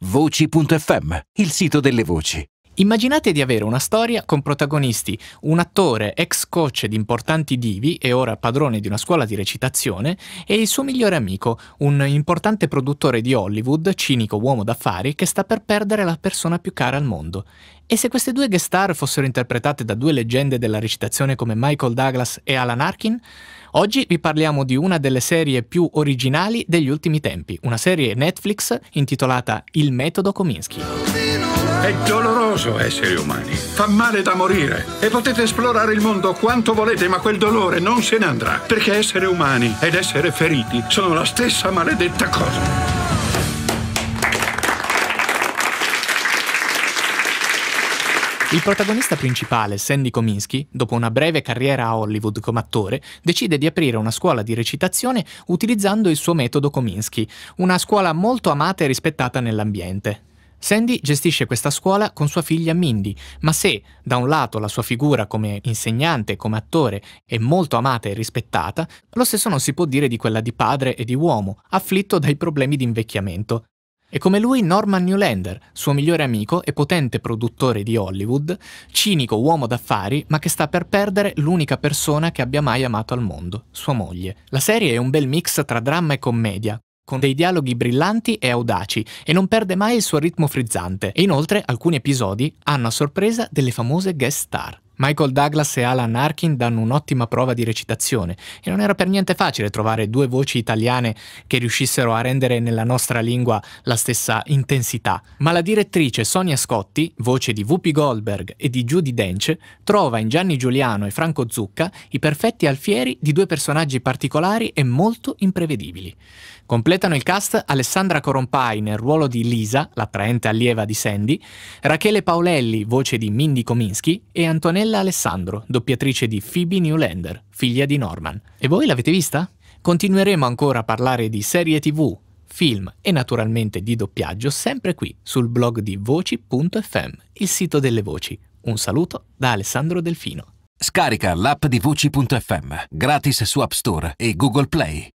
Voci.fm, il sito delle voci. Immaginate di avere una storia con protagonisti un attore ex coach di importanti divi e ora padrone di una scuola di recitazione e il suo migliore amico, un importante produttore di Hollywood, cinico uomo d'affari che sta per perdere la persona più cara al mondo. E se queste due guest star fossero interpretate da due leggende della recitazione come Michael Douglas e Alan Arkin? Oggi vi parliamo di una delle serie più originali degli ultimi tempi, una serie Netflix intitolata Il metodo Kominsky. È doloroso essere umani, fa male da morire e potete esplorare il mondo quanto volete, ma quel dolore non se ne andrà, perché essere umani ed essere feriti sono la stessa maledetta cosa. Il protagonista principale, Sandy Kominsky, dopo una breve carriera a Hollywood come attore, decide di aprire una scuola di recitazione utilizzando il suo metodo Kominsky, una scuola molto amata e rispettata nell'ambiente. Sandy gestisce questa scuola con sua figlia Mindy, ma se da un lato la sua figura come insegnante, come attore è molto amata e rispettata, lo stesso non si può dire di quella di padre e di uomo, afflitto dai problemi di invecchiamento. E come lui Norman Newlander, suo migliore amico e potente produttore di Hollywood, cinico uomo d'affari, ma che sta per perdere l'unica persona che abbia mai amato al mondo, sua moglie. La serie è un bel mix tra dramma e commedia, con dei dialoghi brillanti e audaci e non perde mai il suo ritmo frizzante. E inoltre alcuni episodi hanno a sorpresa delle famose guest star. Michael Douglas e Alan Arkin danno un'ottima prova di recitazione e non era per niente facile trovare due voci italiane che riuscissero a rendere nella nostra lingua la stessa intensità. Ma la direttrice Sonia Scotti, voce di Whoopi Goldberg e di Judy Dench, trova in Gianni Giuliano e Franco Zucca i perfetti alfieri di due personaggi particolari e molto imprevedibili. Completano il cast Alessandra Corompai nel ruolo di Lisa, l'attraente allieva di Sandy, Rachele Paolelli, voce di Mindy Kominsky e Antonella Antonella Alessandro, doppiatrice di Phoebe Newlander, figlia di Norman. E voi l'avete vista? Continueremo ancora a parlare di serie tv, film e naturalmente di doppiaggio sempre qui sul blog di voci.fm, il sito delle voci. Un saluto da Alessandro Delfino. Scarica l'app di voci.fm, gratis su App Store e Google Play.